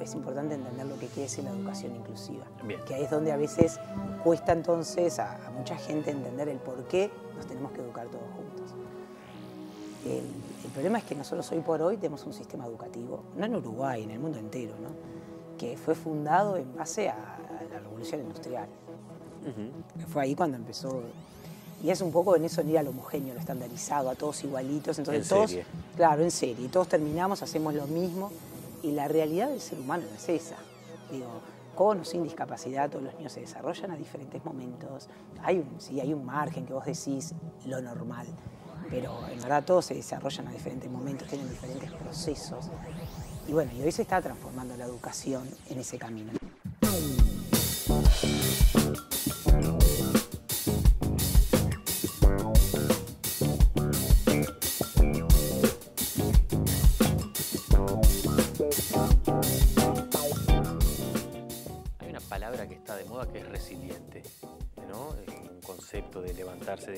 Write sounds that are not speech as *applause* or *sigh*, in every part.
es importante entender lo que quiere decir la educación inclusiva. Que ahí es donde a veces cuesta entonces a, mucha gente entender el por qué nos tenemos que educar todos juntos. El, problema es que nosotros hoy por hoy tenemos un sistema educativo, no en Uruguay, en el mundo entero, ¿no? que fue fundado en base a, la revolución industrial. Fue ahí cuando empezó y es un poco en eso en ir al homogéneo, lo estandarizado, a todos igualitos. Entonces, en todos, serie. claro, en serie. Todos terminamos, hacemos lo mismo. Y la realidad del ser humano es esa. Digo, con o sin discapacidad, todos los niños se desarrollan a diferentes momentos. Hay un, sí, hay un margen que vos decís lo normal, pero en verdad todos se desarrollan a diferentes momentos, tienen diferentes procesos. Y bueno, y hoy se está transformando la educación en ese camino.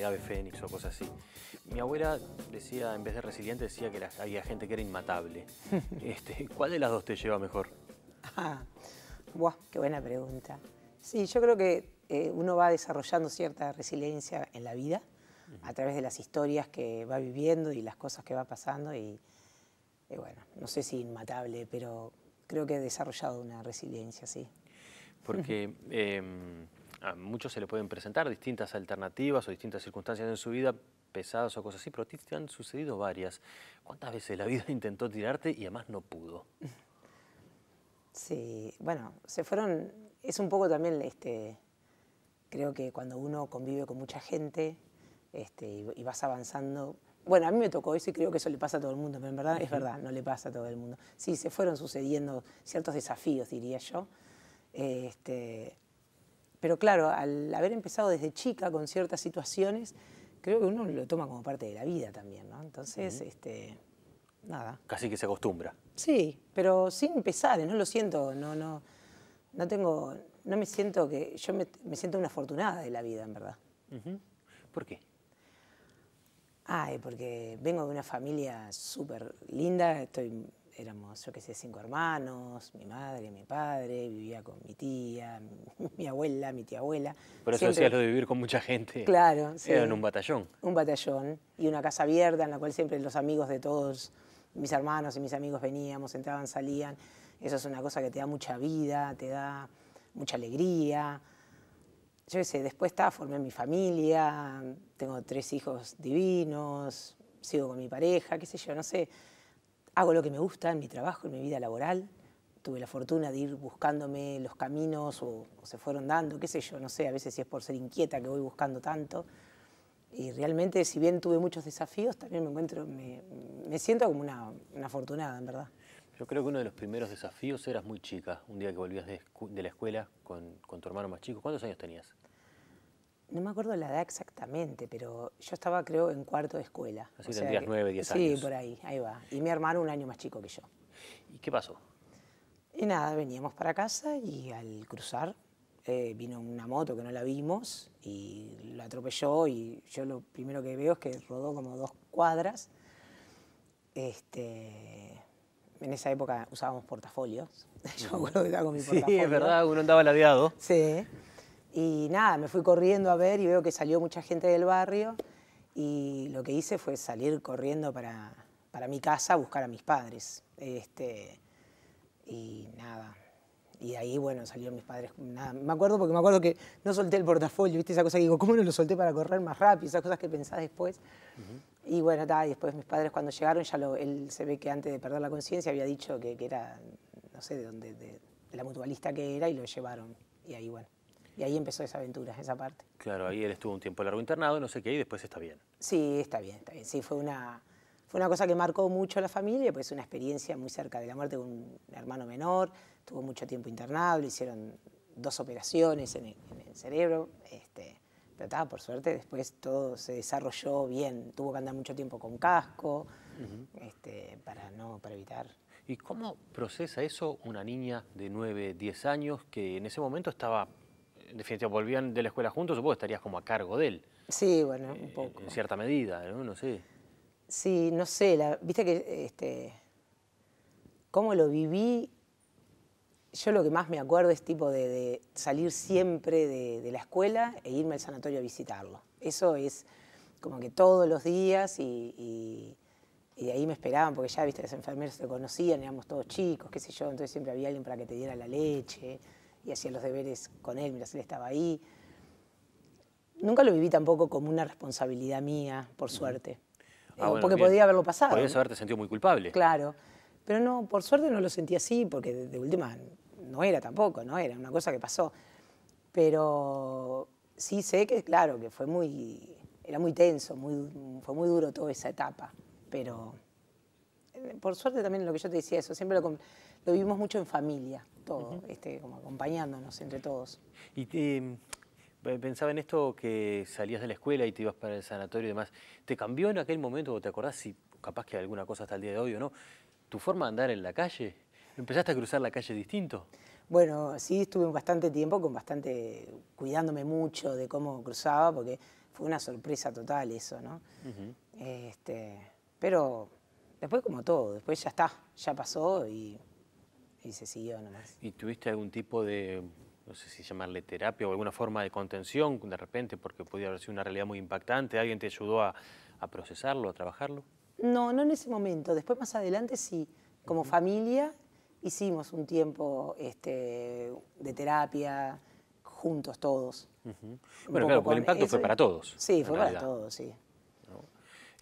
ave fénix o cosas así. Mi abuela decía, en vez de resiliente, decía que había gente que era inmatable. *laughs* este, ¿Cuál de las dos te lleva mejor? Ah, qué buena pregunta. Sí, yo creo que eh, uno va desarrollando cierta resiliencia en la vida a través de las historias que va viviendo y las cosas que va pasando y, bueno, no sé si inmatable, pero creo que he desarrollado una resiliencia, sí. Porque *laughs* em, a muchos se le pueden presentar distintas alternativas o distintas circunstancias en su vida, pesadas o cosas así, pero a ti te han sucedido varias. ¿Cuántas veces la vida *laughs* intentó tirarte y además no pudo? Sí, bueno, se fueron, es un poco también, este, creo que cuando uno convive con mucha gente este, y, vas avanzando, bueno, a mí me tocó eso y creo que eso le pasa a todo el mundo, pero en verdad es verdad, no le pasa a todo el mundo. Sí, se fueron sucediendo ciertos desafíos, diría yo. Este, pero claro, al haber empezado desde chica con ciertas situaciones, creo que uno lo toma como parte de la vida también, ¿no? Entonces, este, nada. Casi que se acostumbra. Sí, pero sin pesar no lo siento, no, no, no tengo, no me siento que, yo me, siento una afortunada de la vida, en verdad. ¿Por qué? Ay, porque vengo de una familia súper linda, estoy éramos, yo qué sé, cinco hermanos, mi madre, mi padre, vivía con mi tía, *laughs* mi, abuela, mi tía abuela. pero eso hacías lo de vivir con mucha gente. Claro, sí. Era en un batallón. Un batallón y una casa abierta en la cual siempre los amigos de todos, mis hermanos y mis amigos veníamos, entraban, salían. Eso es una cosa que te da mucha vida, te da mucha alegría. Yo qué sé, después está, formé mi familia, tengo tres hijos divinos, sigo con mi pareja, qué sé yo, no sé hago lo que me gusta en mi trabajo, en mi vida laboral. Tuve la fortuna de ir buscándome los caminos o, se fueron dando, qué sé yo, no sé, a veces si es por ser inquieta que voy buscando tanto. Y realmente, si bien tuve muchos desafíos, también me encuentro, me, siento como una, una, afortunada, en verdad. Yo creo que uno de los primeros desafíos eras muy chica, un día que volvías de, la escuela con, con tu hermano más chico. ¿Cuántos años tenías? no me acuerdo la edad exactamente, pero yo estaba creo en cuarto de escuela. Así tendrías nueve, diez años. Sí, por ahí, ahí va. Y mi hermano un año más chico que yo. ¿Y qué pasó? Y nada, veníamos para casa y al cruzar eh, vino una moto que no la vimos y lo atropelló y yo lo primero que veo es que rodó como dos cuadras. Este, en esa época usábamos portafolios. *laughs* Yo me mi portafolio. Sí, es verdad, uno andaba ladeado. Sí. Y nada, me fui corriendo a ver y veo que salió mucha gente del barrio y lo que hice fue salir corriendo para, mi casa a buscar a mis padres. Este, y nada, y ahí, bueno, salieron mis padres. me acuerdo porque me acuerdo que no solté el portafolio, ¿viste? Esa cosa que digo, ¿cómo no lo solté para correr más rápido? Esas cosas que pensás después. Y bueno, y después mis padres cuando llegaron, ya él se ve que antes de perder la conciencia había dicho que, era, no sé, de, dónde, de la mutualista que era y lo llevaron. Y ahí, bueno. Y ahí empezó esa aventura, esa parte. Claro, ahí él estuvo un tiempo largo internado, no sé qué, y después está bien. Sí, está bien, está bien. Sí, fue una, fue una cosa que marcó mucho a la familia, pues una experiencia muy cerca de la muerte de un hermano menor, tuvo mucho tiempo internado, le hicieron dos operaciones en el, cerebro, este, por suerte después todo se desarrolló bien, tuvo que andar mucho tiempo con casco, este, para, no, para evitar ¿Y cómo procesa eso una niña de 9, 10 años que en ese momento estaba en volvían de la escuela juntos, supongo que estarías como a cargo de él. Sí, bueno, un eh, poco. En cierta medida, ¿no? sé. Sí, no sé, viste que, este, cómo lo viví, yo lo que más me acuerdo es tipo de, salir siempre de, la escuela e irme al sanatorio a visitarlo. Eso es como que todos los días y, y, ahí me esperaban, porque ya, viste, los enfermeros se conocían, éramos todos chicos, qué sé yo, entonces siempre había alguien para que te diera la leche y hacía los deberes con él mientras él estaba ahí. Nunca lo viví tampoco como una responsabilidad mía, por suerte. Ah, eh, porque podía haberlo pasado. Podrías haberte sentido muy culpable. Claro. Pero no, por suerte no lo sentí así, porque de, última no era tampoco, no era una cosa que pasó. Pero sí sé que, claro, que fue muy, era muy tenso, muy, fue muy duro toda esa etapa. Pero eh, por suerte también lo que yo te decía, eso siempre lo, lo vivimos mucho en familia todo, este, como acompañándonos entre todos. Y em, pensaba en esto que salías de la escuela y te ibas para el sanatorio y demás. ¿Te cambió en aquel momento, o te acordás si capaz que alguna cosa hasta el día de hoy o no, tu forma de andar en la calle? ¿Empezaste a cruzar la calle distinto? Bueno, sí, estuve bastante tiempo con bastante cuidándome mucho de cómo cruzaba, porque fue una sorpresa total eso, ¿no? Este, pero después como todo, después ya está, ya pasó y y se siguió nomás. ¿Y tuviste algún tipo de, no sé si llamarle terapia o alguna forma de contención de repente, porque podía haber sido una realidad muy impactante? ¿Alguien te ayudó a, procesarlo, a trabajarlo? No, no en ese momento. Después, más adelante, sí. Como familia hicimos un tiempo este, de terapia juntos todos. Bueno, claro, el impacto fue para todos. Sí, fue para todos, sí.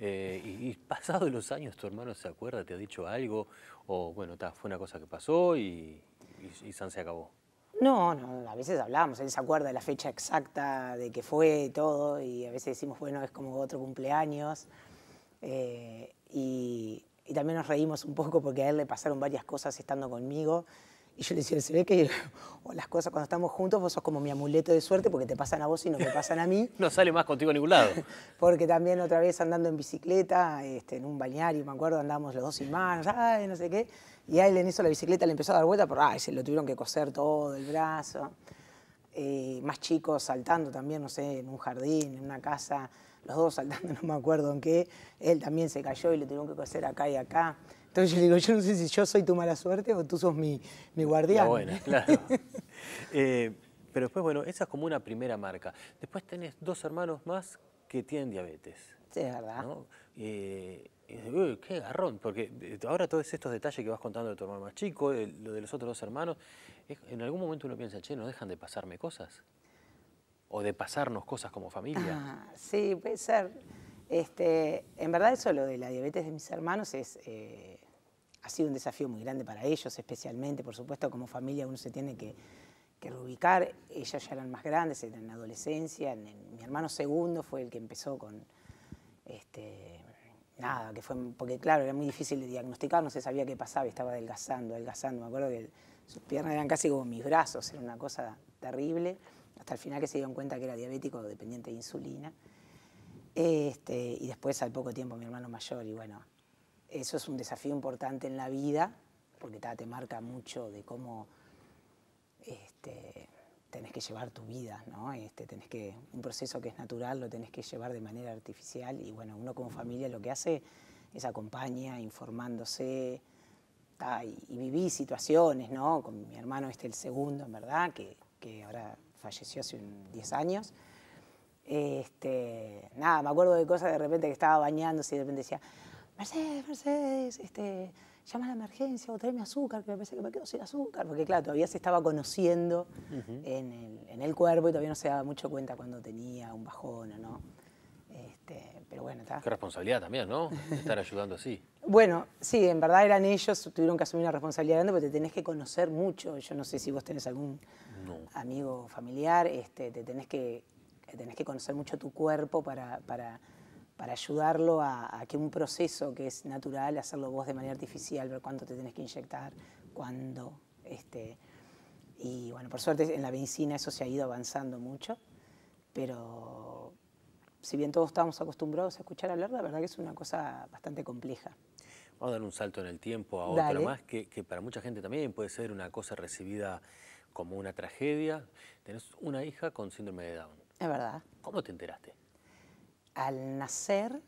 Eh, y, pasado los años, tu hermano se acuerda, te ha dicho algo, o bueno, fue una cosa que pasó y, San se acabó. No, no, a veces hablamos, él se acuerda de la fecha exacta de que fue todo, y a veces decimos, bueno, es como otro cumpleaños. Eh, y, también nos reímos un poco porque a él le pasaron varias cosas estando conmigo. Y yo le decía, se ve que *laughs* o las cosas cuando estamos juntos vos sos como mi amuleto de suerte porque te pasan a vos y no te pasan a mí. *laughs* no sale más contigo a ningún lado. *laughs* porque también otra vez andando en bicicleta, este, en un balneario, me acuerdo, andábamos los dos sin manos, ay, no sé qué. Y a él en eso la bicicleta le empezó a dar vuelta, pero ay, se lo tuvieron que coser todo el brazo. Eh, más chicos saltando también, no sé, en un jardín, en una casa, los dos saltando, no me acuerdo en qué. Él también se cayó y le tuvieron que coser acá y acá. Entonces yo digo, yo no sé si yo soy tu mala suerte o tú sos mi, mi guardián. Bueno, claro. *laughs* Eh, pero después, bueno, esa es como una primera marca. Después tenés dos hermanos más que tienen diabetes. Sí, es verdad. Eh, y uy, qué garrón, porque eh, ahora todos estos detalles que vas contando de tu hermano más chico, lo de los otros dos hermanos, en algún momento uno piensa, che, ¿no dejan de pasarme cosas? ¿O de pasarnos cosas como familia? Ah, sí, puede ser. Este, en verdad eso lo de la diabetes de mis hermanos es, eh, ha sido un desafío muy grande para ellos, especialmente, por supuesto, como familia uno se tiene que, que reubicar. Ellas ya eran más grandes, en la adolescencia. mi hermano segundo fue el que empezó con... Este, nada, que fue, porque claro, era muy difícil de diagnosticar, no se sabía qué pasaba, estaba adelgazando, adelgazando. Me acuerdo que sus piernas eran casi como mis brazos, era una cosa terrible, hasta el final que se dieron cuenta que era diabético dependiente de insulina. Este, y después al poco tiempo mi hermano mayor. Y bueno, eso es un desafío importante en la vida, porque te marca mucho de cómo este, tenés que llevar tu vida, ¿no? Este, que, un proceso que es natural lo tenés que llevar de manera artificial. Y bueno, uno como familia lo que hace es acompaña, informándose, y, vivir viví situaciones, ¿no? Con mi hermano este, el segundo, en verdad, que, que ahora falleció hace 10 años este, nada, me acuerdo de cosas de repente que estaba bañándose y de repente decía, Mercedes, Mercedes, este, llama a la emergencia o traeme azúcar, que me parece que me quedo sin azúcar, porque claro, todavía se estaba conociendo en, el, cuerpo y todavía no se daba mucho cuenta cuando tenía un bajón o no. Este, pero bueno, está. Qué responsabilidad también, ¿no? Estar ayudando así. Bueno, sí, en verdad eran ellos, tuvieron que asumir una responsabilidad grande porque te tenés que conocer mucho. Yo no sé si vos tenés algún amigo familiar, este, te tenés que tenés que conocer mucho tu cuerpo para, para, para ayudarlo a, que un proceso que es natural, hacerlo vos de manera artificial, ver cuánto te tenés que inyectar, cuándo. Este, y bueno, por suerte en la medicina eso se ha ido avanzando mucho, pero si bien todos estamos acostumbrados a escuchar hablar, la verdad que es una cosa bastante compleja. Vamos a dar un salto en el tiempo a otro, más, que, que, para mucha gente también puede ser una cosa recibida como una tragedia. Tenés una hija con síndrome de Down. Es verdad. ¿Cómo te enteraste? Al nacer,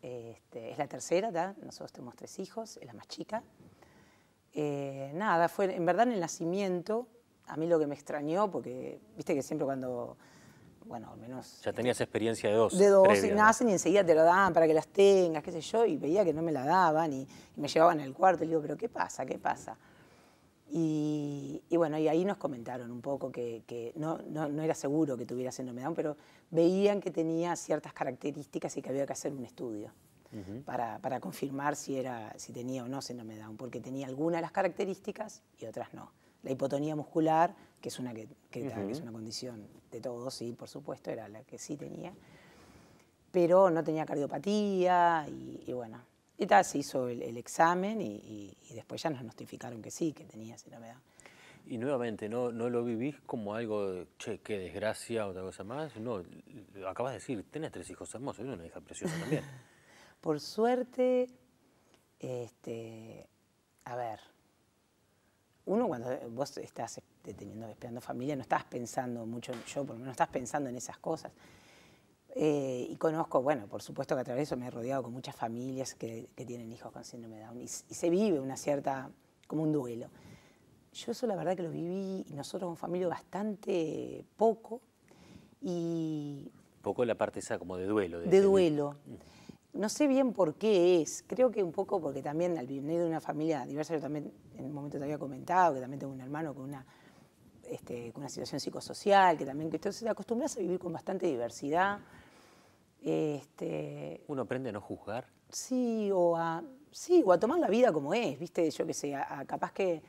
este, es la tercera, ¿verdad? nosotros tenemos tres hijos, es la más chica. Eh, nada, fue en verdad en el nacimiento, a mí lo que me extrañó, porque viste que siempre cuando, bueno, al menos... Ya tenías experiencia de dos. De dos, nacen y enseguida te lo dan para que las tengas, qué sé yo, y veía que no me la daban y, me llevaban al cuarto y digo, pero ¿qué pasa? ¿Qué pasa? Y, bueno, y ahí nos comentaron un poco que, no, era seguro que tuviera síndrome Down, pero veían que tenía ciertas características y que había que hacer un estudio para, confirmar si, era, si tenía o no síndrome de Down, porque tenía algunas de las características y otras no. La hipotonía muscular, que es una, que, es una condición de todos, sí, por supuesto, era la que sí tenía, pero no tenía cardiopatía y bueno, y tal, se hizo el, examen y, después ya nos notificaron que sí, que tenía novedad Y nuevamente, ¿no, lo vivís como algo, de, che, qué desgracia, otra cosa más? No, acabas de decir, tenés tres hijos hermosos, y una hija preciosa también. *laughs* Por suerte, este, a ver, uno cuando vos estás deteniendo, eh, esperando familia, no estás pensando mucho, yo por lo menos, no estás pensando en esas cosas. Eh, y conozco, bueno, por supuesto que a través de eso me he rodeado con muchas familias que, tienen hijos con síndrome de Down y, se vive una cierta, como un duelo. Yo eso la verdad que lo viví nosotros como familia bastante poco y... Poco la parte esa como de duelo. De, duelo. Mm. No sé bien por qué es, creo que un poco porque también al venir de una familia diversa, yo también en un momento te había comentado que también tengo un hermano con una este, una situación psicosocial, que también que entonces te acostumbras a vivir con bastante diversidad. Este, uno aprende a no juzgar. Sí o, a, a tomar la vida como es, ¿viste? Yo qué sé, a, capaz que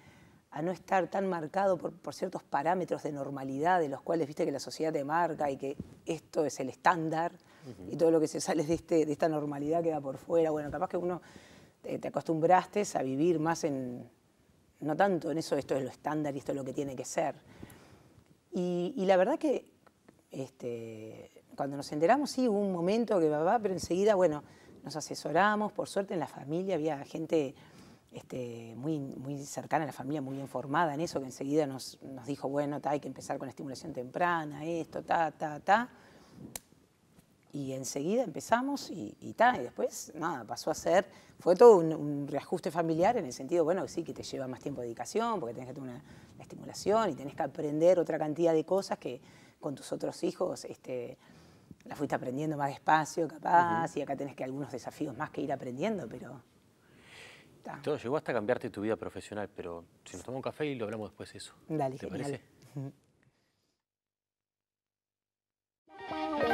a no estar tan marcado por, ciertos parámetros de normalidad de los cuales viste que la sociedad te marca y que esto es el estándar y todo lo que se sale de, este, de esta normalidad queda por fuera. Bueno, capaz que uno te acostumbraste a vivir más en, no tanto en eso, esto es lo estándar y esto es lo que tiene que ser. Y, la verdad que este, cuando nos enteramos, sí, hubo un momento que va, va, pero enseguida, bueno, nos asesoramos, por suerte en la familia había gente este, muy, muy cercana a la familia, muy informada en eso, que enseguida nos, nos dijo, bueno, hay que empezar con estimulación temprana, esto, ta, ta, ta y enseguida empezamos y, tal y después nada, pasó a ser, fue todo un, reajuste familiar en el sentido, bueno, sí, que te lleva más tiempo de dedicación, porque tenés que tener una, estimulación y tenés que aprender otra cantidad de cosas que con tus otros hijos este, las fuiste aprendiendo más despacio, capaz, y acá tenés que algunos desafíos más que ir aprendiendo, pero... Todo llegó hasta cambiarte tu vida profesional, pero si nos tomamos un café y lo hablamos después eso. Dale, ¿Te parece?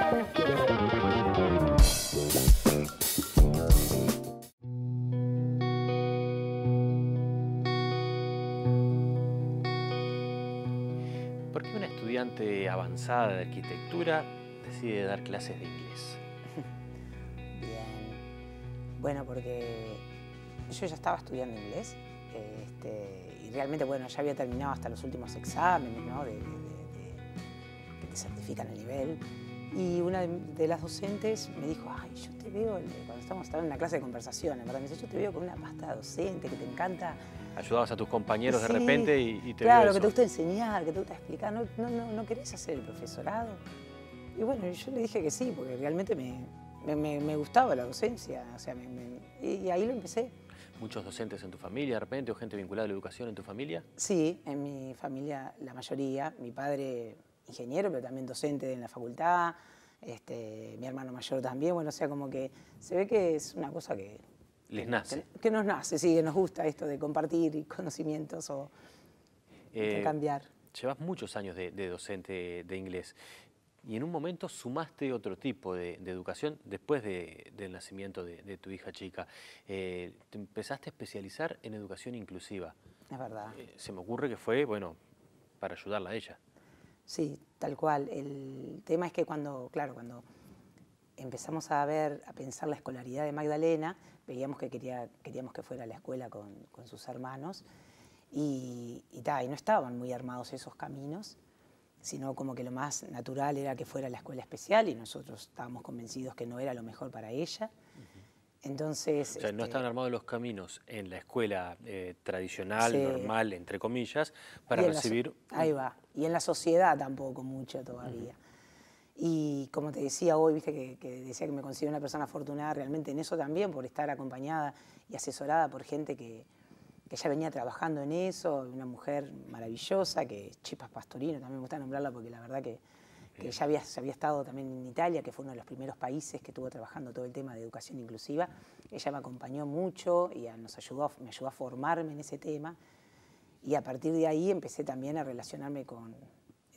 ¿Por qué una estudiante avanzada de arquitectura decide dar clases de inglés? *laughs* Bien. Bueno, porque yo ya estaba estudiando inglés este, y realmente, bueno, ya había terminado hasta los últimos exámenes, ¿no? que te certifican el nivel y una de las docentes me dijo, ay, yo te veo, eh, cuando estábamos en una clase de conversación, me dice, yo te veo con una pasta docente que te encanta. Ayudabas a tus compañeros de repente y, y te Claro, que te gusta enseñar, que te gusta explicar, no, no, no, querés hacer el profesorado. Y bueno, yo le dije que sí, porque realmente me, me, gustaba la docencia, o sea, y ahí lo empecé. ¿Muchos docentes en tu familia de repente o gente vinculada a la educación en tu familia? Sí, en mi familia la mayoría. Mi padre ingeniero, pero también docente en la facultad, este, mi hermano mayor también, bueno, o sea, como que se ve que es una cosa que... Les nace. Que, nos nace, sí, que nos gusta esto de compartir *laughs* conocimientos o eh, cambiar. Llevas muchos años de, docente de inglés y en un momento sumaste otro tipo de, educación después del nacimiento de, tu hija chica. Eh, te empezaste a especializar en educación inclusiva. Es verdad. Eh, se me ocurre que fue, bueno, para ayudarla a ella. Sí, tal cual. El tema es que cuando, claro, cuando empezamos a ver, a pensar la escolaridad de Magdalena, veíamos que queríamos que fuera a la escuela con, sus hermanos y, y, y no estaban muy armados esos caminos, sino como que lo más natural era que fuera a la escuela especial y nosotros estábamos convencidos que no era lo mejor para ella. Entonces, o sea, no este, están armados los caminos en la escuela eh, tradicional, normal, entre comillas, para recibir... Ahí va. Y en la sociedad tampoco mucho todavía. Y como te decía hoy, viste que, decía que me considero una persona afortunada realmente en eso también, por estar acompañada y asesorada por gente que, que ya venía trabajando en eso, una mujer maravillosa, que Chipas Pastorino, también me gusta nombrarla porque la verdad que que ya había, había, estado también en Italia, que fue uno de los primeros países que estuvo trabajando todo el tema de educación inclusiva. Ella me acompañó mucho y ah, nos ayudó, me ayudó a formarme en ese tema. Y a partir de ahí empecé también a relacionarme con,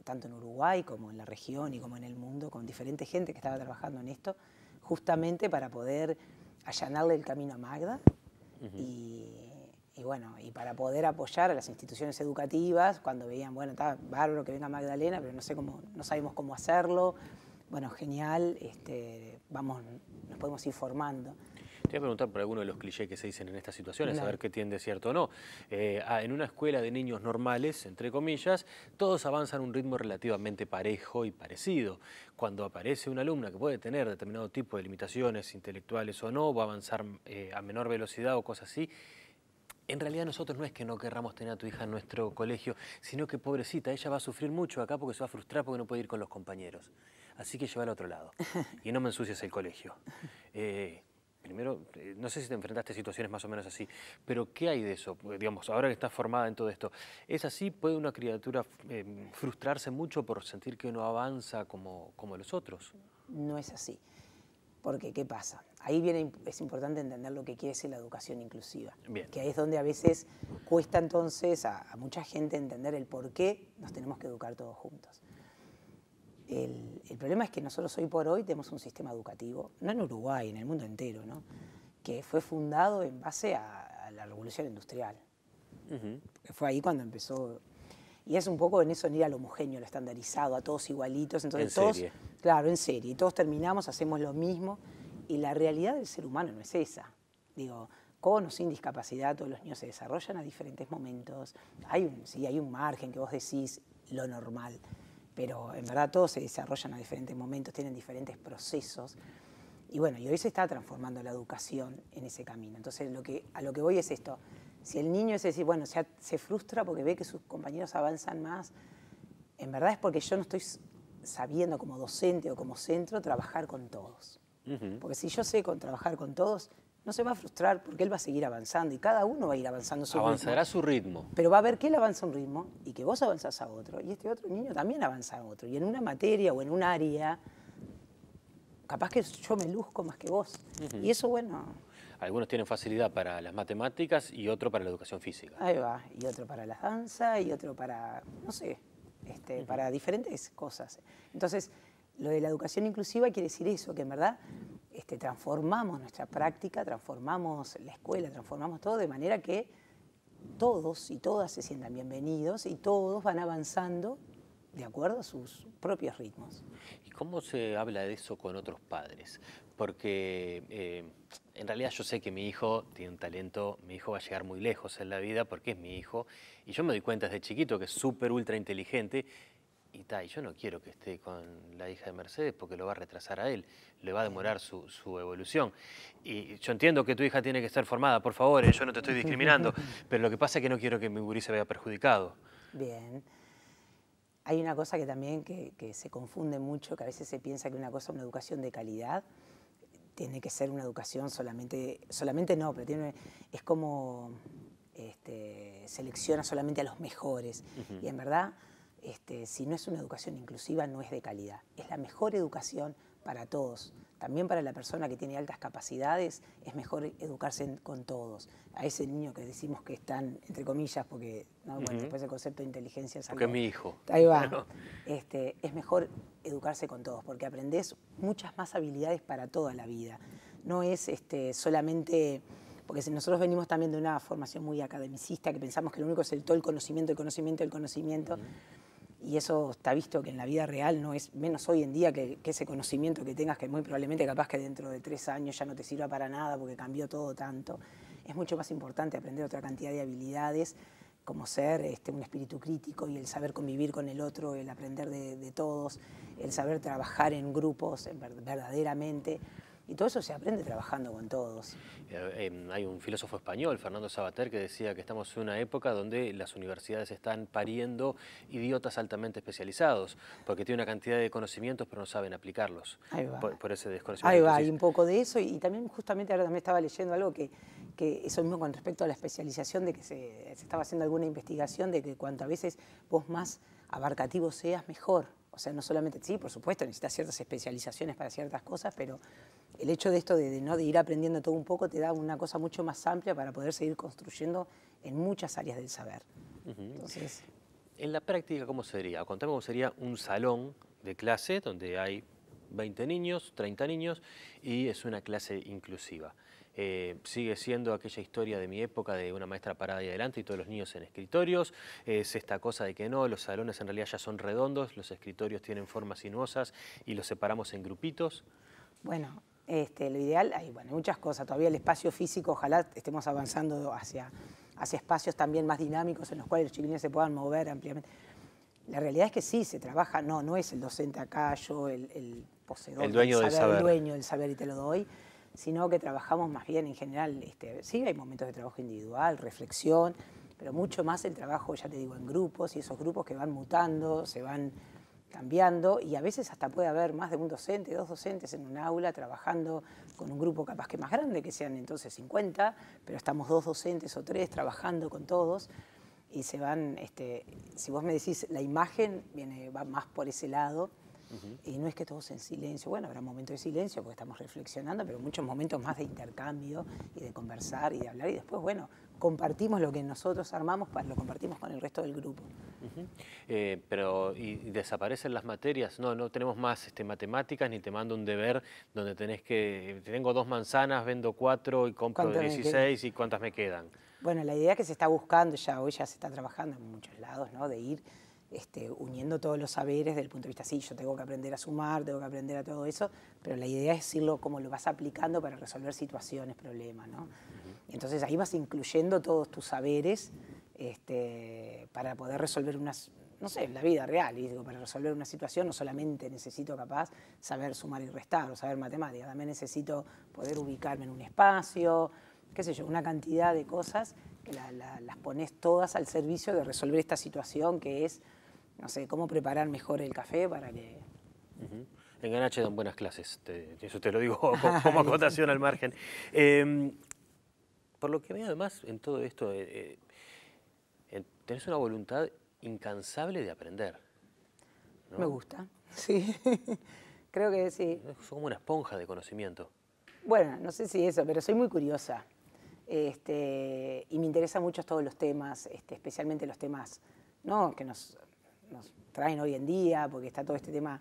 tanto en Uruguay como en la región y como en el mundo, con diferente gente que estaba trabajando en esto, justamente para poder allanarle el camino a Magda y y bueno, y para poder apoyar a las instituciones educativas, cuando veían, bueno, está bárbaro que venga Magdalena, pero no sé cómo, no sabemos cómo hacerlo. Bueno, genial, este, vamos, nos podemos ir formando. Te voy a preguntar por alguno de los clichés que se dicen en estas situaciones, a ver qué tiende cierto o no. Eh, ah, en una escuela de niños normales, entre comillas, todos avanzan a un ritmo relativamente parejo y parecido. Cuando aparece una alumna que puede tener determinado tipo de limitaciones intelectuales o no, va a avanzar eh, a menor velocidad o cosas así, en realidad nosotros no es que no querramos tener a tu hija en nuestro colegio, sino que pobrecita, ella va a sufrir mucho acá porque se va a frustrar porque no puede ir con los compañeros. Así que llévala a otro lado. *laughs* Y no me ensucias el colegio. Eh, primero, eh, no sé si te enfrentaste a situaciones más o menos así, pero ¿qué hay de eso? Pues, digamos, ahora que estás formada en todo esto, ¿es así? ¿Puede una criatura eh, frustrarse mucho por sentir que no avanza como, como los otros? No es así. Porque, ¿qué pasa? Ahí viene, es importante entender lo que quiere decir la educación inclusiva. Que ahí es donde a veces cuesta entonces a, mucha gente entender el por qué nos tenemos que educar todos juntos. El, el, problema es que nosotros hoy por hoy tenemos un sistema educativo, no en Uruguay, en el mundo entero, ¿no? que fue fundado en base a, la revolución industrial. Fue ahí cuando empezó y es un poco en eso en ir al homogéneo, lo estandarizado, a todos igualitos. Entonces, en todos, serie. claro, en serie. Todos terminamos, hacemos lo mismo. Y la realidad del ser humano no es esa. Digo, con o sin discapacidad, todos los niños se desarrollan a diferentes momentos. Hay un, sí, hay un margen que vos decís lo normal, pero en verdad todos se desarrollan a diferentes momentos, tienen diferentes procesos. Y bueno, y hoy se está transformando la educación en ese camino. Entonces, lo que, a lo que voy es esto. Si el niño es decir, bueno, se, frustra porque ve que sus compañeros avanzan más, en verdad es porque yo no estoy sabiendo como docente o como centro trabajar con todos. Porque si yo sé con trabajar con todos, no se va a frustrar porque él va a seguir avanzando y cada uno va a ir avanzando su Avanzará ritmo. su ritmo. Pero va a ver que él avanza un ritmo y que vos avanzás a otro y este otro niño también avanza a otro. Y en una materia o en un área capaz que yo me luzco más que vos. Y eso, bueno... Algunos tienen facilidad para las matemáticas y otro para la educación física. Ahí va, y otro para la danza, y otro para, no sé, este, para diferentes cosas. Entonces, lo de la educación inclusiva quiere decir eso, que en verdad este, transformamos nuestra práctica, transformamos la escuela, transformamos todo de manera que todos y todas se sientan bienvenidos y todos van avanzando de acuerdo a sus propios ritmos. ¿Cómo se habla de eso con otros padres? Porque eh, en realidad yo sé que mi hijo tiene un talento, mi hijo va a llegar muy lejos en la vida porque es mi hijo, y yo me doy cuenta desde chiquito que es súper, ultra inteligente, y tal yo no quiero que esté con la hija de Mercedes porque lo va a retrasar a él, le va a demorar su, su evolución. Y yo entiendo que tu hija tiene que estar formada, por favor, eh, yo no te estoy discriminando, *laughs* pero lo que pasa es que no quiero que mi gurí se vea perjudicado. Bien hay una cosa que también que, se confunde mucho, que a veces se piensa que una cosa, una educación de calidad, tiene que ser una educación solamente, solamente no, pero tiene, es como este, selecciona solamente a los mejores. Y en verdad, este, si no es una educación inclusiva, no es de calidad. Es la mejor educación para todos, también para la persona que tiene altas capacidades es mejor educarse con todos. A ese niño que decimos que están, entre comillas, porque después el concepto de inteligencia es Porque es mi hijo. Ahí va. Este, es mejor educarse con todos, porque aprendes muchas más habilidades para toda la vida. No es este, solamente porque nosotros venimos también de una formación muy academicista, que pensamos que lo único es el, todo el conocimiento, el conocimiento, el conocimiento y eso está visto que en la vida real no es, menos hoy en día que, ese conocimiento que tengas, que muy probablemente capaz que dentro de tres años ya no te sirva para nada porque cambió todo tanto. Es mucho más importante aprender otra cantidad de habilidades como ser este, un espíritu crítico y el saber convivir con el otro, el aprender de todos, el saber trabajar en grupos verdaderamente. Y todo eso se aprende trabajando con todos. Eh, eh, hay un filósofo español, Fernando Sabater, que decía que estamos en una época donde las universidades están pariendo idiotas altamente especializados, porque tienen una cantidad de conocimientos pero no saben aplicarlos. Ahí va. Por, ese desconocimiento. Ahí va, hay un poco de eso. Y, también justamente ahora también estaba leyendo algo que, eso mismo con respecto a la especialización, de que se, se estaba haciendo alguna investigación de que cuanto a veces vos más abarcativo seas, mejor o sea, no solamente, sí, por supuesto, necesitas ciertas especializaciones para ciertas cosas, pero el hecho de esto de, ¿no? ir aprendiendo todo un poco te da una cosa mucho más amplia para poder seguir construyendo en muchas áreas del saber. Entonces, en la práctica, ¿cómo sería? Contame cómo sería un salón de clase donde hay 20 niños, 30 niños y es una clase inclusiva. Eh, sigue siendo aquella historia de mi época de una maestra parada y adelante y todos los niños en escritorios. Es esta cosa de que no, los salones en realidad ya son redondos, los escritorios tienen formas sinuosas y los separamos en grupitos. Bueno, este, lo ideal, hay bueno, muchas cosas, todavía el espacio físico, ojalá estemos avanzando hacia, hacia espacios también más dinámicos en los cuales los chilenos se puedan mover ampliamente. La realidad es que sí, se trabaja, no, no es el docente acá, yo, el, poseedor el dueño del saber y te lo doy, sino que trabajamos más bien en general, este, sí, hay momentos de trabajo individual, reflexión, pero mucho más el trabajo, ya te digo, en grupos y esos grupos que van mutando, se van cambiando y a veces hasta puede haber más de un docente, dos docentes en un aula trabajando con un grupo capaz que más grande, que sean entonces 50, pero estamos dos docentes o tres trabajando con todos y se van, este, si vos me decís la imagen, viene, va más por ese lado y no es que todos en silencio, bueno, habrá momentos de silencio porque estamos reflexionando, pero muchos momentos más de intercambio y de conversar y de hablar y después, bueno, compartimos lo que nosotros armamos, para, lo compartimos con el resto del grupo. Eh, pero, ¿y desaparecen las materias? No, no tenemos más este, matemáticas ni te mando un deber donde tenés que, tengo dos manzanas, vendo cuatro y compro 16 y cuántas me quedan. Bueno, la idea que se está buscando ya hoy, ya se está trabajando en muchos lados, ¿no? De ir este, uniendo todos los saberes del punto de vista, sí, yo tengo que aprender a sumar, tengo que aprender a todo eso, pero la idea es decirlo como lo vas aplicando para resolver situaciones, problemas, ¿no? Entonces ahí vas incluyendo todos tus saberes este, para poder resolver unas, no sé, la vida real, y digo, para resolver una situación no solamente necesito capaz saber sumar y restar o saber matemáticas, también necesito poder ubicarme en un espacio, qué sé yo, una cantidad de cosas que las pones todas al servicio de resolver esta situación que es no sé, cómo preparar mejor el café para que... En Ganache dan buenas clases, eso te lo digo *laughs* como acotación al margen. Em, por lo que veo además en todo esto, eh, eh, tenés una voluntad incansable de aprender. Me gusta, *laughs* sí. Creo que sí. Son como una esponja de conocimiento. Bueno, no sé si eso, pero soy muy curiosa. Este, y me interesan mucho todos los temas, este, especialmente los temas ¿no? que nos nos traen hoy en día, porque está todo este tema,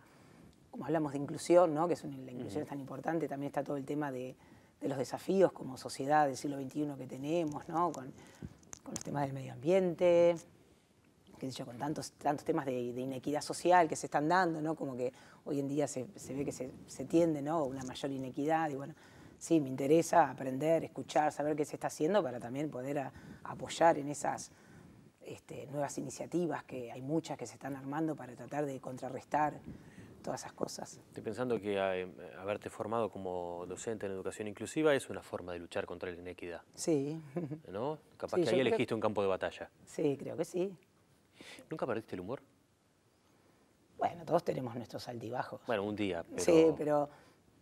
como hablamos de inclusión, ¿no? que es una, la inclusión es tan importante, también está todo el tema de, los desafíos como sociedad del siglo XXI que tenemos, ¿no? con, los temas del medio ambiente, qué con tantos, tantos temas de, inequidad social que se están dando, ¿no? como que hoy en día se, ve que se, tiende ¿no? una mayor inequidad y bueno, sí, me interesa aprender, escuchar, saber qué se está haciendo para también poder apoyar en esas este, nuevas iniciativas, que hay muchas que se están armando para tratar de contrarrestar todas esas cosas. Estoy pensando que ah, em, haberte formado como docente en educación inclusiva es una forma de luchar contra la inequidad. Sí. *laughs* ¿No? Capaz que ahí elegiste un campo de batalla. Sí, creo que sí. ¿Nunca perdiste el humor? Bueno, todos tenemos nuestros altibajos. Bueno, un día, pero... Sí, pero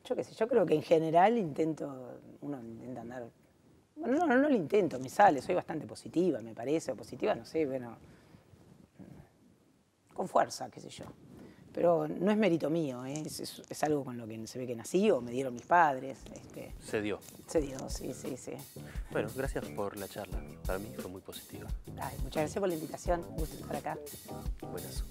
yo qué sé, yo creo que en general intento, uno intenta andar bueno, no, no, lo intento, me sale, soy bastante positiva, me parece, o positiva, no sé, bueno, con fuerza, qué sé yo. Pero no es mérito mío, ¿eh? es, algo con lo que se ve que nací o me dieron mis padres. Este, se dio. Se dio, sí, sí, sí. Bueno, gracias por la charla. Para mí fue muy positiva. muchas gracias por la invitación. Un gusto estar acá. Buenas.